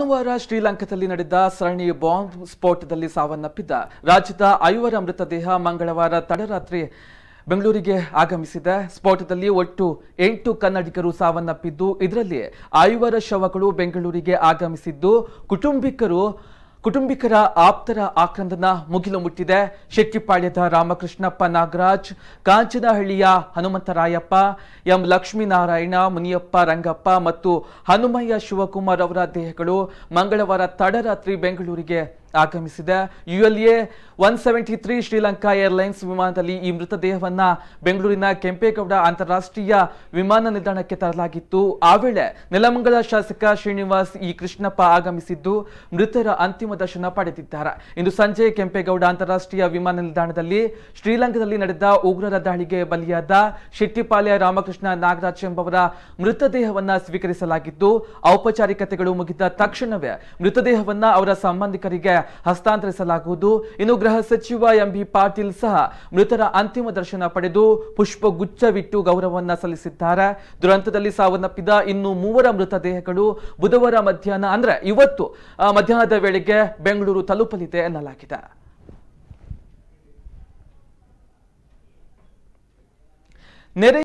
ಭಾನುವಾರ ಶ್ರೀಲಂಕಾದಲ್ಲಿ ನಡೆದ ಸರಣಿ ಬಾಂಬ್ ಸ್ಫೋಟದಲ್ಲಿ ಸಾವನ್ನಪ್ಪಿದ್ದ ರಾಜ್ಯದ ಐವರ ಮೃತದೇಹ ಮಂಗಳವಾರ ತಡರಾತ್ರಿ ಬೆಂಗಳೂರಿಗೆ ಆಗಮಿಸಿದೆ ಸ್ಫೋಟದಲ್ಲಿ ಒಟ್ಟು ಎಂಟು ಕನ್ನಡಿಗರು ಸಾವನ್ನಪ್ಪಿದ್ದು ಇದರಲ್ಲಿ ಐವರ ಶವಗಳು ಬೆಂಗಳೂರಿಗೆ ಆಗಮಿಸಿದ್ದು ಕುಟುಂಬಿಕರು ಕುಟುಂಬಿಕರ ಆಪ್ತರ ಆಕ್ರಂದನ ಮುಗಿಲು ಮುಟ್ಟಿದೆ ಶೆಟ್ಟಿಪಾಳ್ಯದ ರಾಮಕೃಷ್ಣಪ್ಪ ನಾಗರಾಜ್ ಕಾಂಚನಹಳ್ಳಿಯ ಹನುಮಂತರಾಯಪ್ಪ ಎಂ ಲಕ್ಷ್ಮೀನಾರಾಯಣ ಮುನಿಯಪ್ಪ ರಂಗಪ್ಪ ಮತ್ತು ಹನುಮಯ್ಯ ಶಿವಕುಮಾರ್ ಅವರ ದೇಹಗಳು ಮಂಗಳವಾರ ತಡರಾತ್ರಿ ಬೆಂಗಳೂರಿಗೆ ಆಗಮಿಸಿದೆ U L A one seventy three Sri Lanka airlines ವಿಮಾನದಲ್ಲಿ ಈ ಮೃತದೇಹವನ್ನು ಬೆಂಗಳೂರಿನ ಕೆಂಪೇಗೌಡ ಅಂತಾರಾಷ್ಟ್ರೀಯ ವಿಮಾನ ನಿಲ್ದಾಣಕ್ಕೆ ತರಲಾಗಿತ್ತು ಆ ವೇಳೆ ನೆಲಮಂಗಲ ಶಾಸಕ ಶ್ರೀನಿವಾಸ್ ಇ ಕೃಷ್ಣಪ್ಪ ಆಗಮಿಸಿದ್ದು ಮೃತರ ಅಂತಿಮ ದರ್ಶನ ಪಡೆದಿದ್ದಾರೆ ಇಂದು ಸಂಜೆ ಕೆಂಪೇಗೌಡ ಅಂತಾರಾಷ್ಟ್ರೀಯ ವಿಮಾನ ನಿಲ್ದಾಣದಲ್ಲಿ ಶ್ರೀಲಂಕಾದಲ್ಲಿ ನಡೆದ ಉಗ್ರರ ದಾಳಿಗೆ ಬಲಿಯಾದ ಶೆಟ್ಟಿಪಾಳ್ಯ ರಾಮಕೃಷ್ಣ ನಾಗರಾಜ್ ಎಂಬವರ ಮೃತದೇಹವನ್ನು ಸ್ವೀಕರಿಸಲಾಗಿದ್ದು ಔಪಚಾರಿಕತೆಗಳು ಮುಗಿದ ತಕ್ಷಣವೇ ಮೃತದೇಹವನ್ನು ಅವರ ಸಂಬಂಧಿಕರಿಗೆ ಹಸ್ತಾಂತರಿಸಲಾಗುವುದು ಇನ್ನು ಗೃಹ ಸಚಿವ ಎಂಬಿ ಪಾಟೀಲ್ ಸಹ ಮೃತರ ಅಂತಿಮ ದರ್ಶನ ಪಡೆದು ಪುಷ್ಪಗುಚ್ಛವಿಟ್ಟು ಗೌರವವನ್ನು ಸಲ್ಲಿಸಿದ್ದಾರೆ ದುರಂತದಲ್ಲಿ ಸಾವನ್ನಪ್ಪಿದ ಇನ್ನು ಮೂವರ ಮೃತದೇಹಗಳು ಬುಧವಾರ ಮಧ್ಯಾಹ್ನ ಅಂದ್ರೆ ಇವತ್ತು ಮಧ್ಯಾಹ್ನದ ವೇಳೆಗೆ ಬೆಂಗಳೂರು ತಲುಪಲಿದೆ ಎನ್ನಲಾಗಿದೆ ನೆರೆ